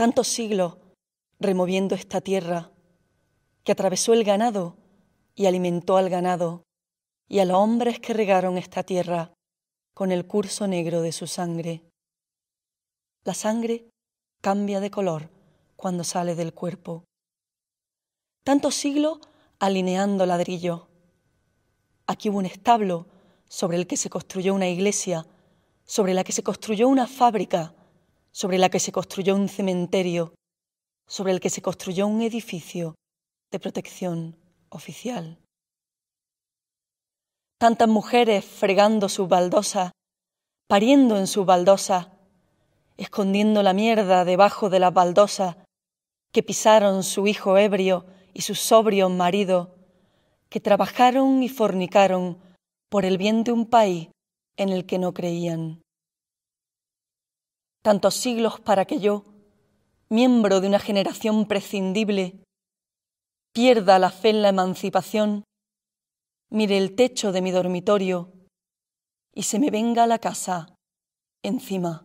tantos siglos removiendo esta tierra, que atravesó el ganado y alimentó al ganado y a los hombres que regaron esta tierra con el curso negro de su sangre. La sangre cambia de color cuando sale del cuerpo. Tanto siglos alineando ladrillo. Aquí hubo un establo sobre el que se construyó una iglesia, sobre la que se construyó una fábrica, sobre la que se construyó un cementerio, sobre el que se construyó un edificio de protección oficial. Tantas mujeres fregando sus baldosas, pariendo en sus baldosas, escondiendo la mierda debajo de las baldosas que pisaron su hijo ebrio y su sobrio marido, que trabajaron y fornicaron por el bien de un país en el que no creían tantos siglos para que yo, miembro de una generación prescindible, pierda la fe en la emancipación, mire el techo de mi dormitorio y se me venga la casa encima.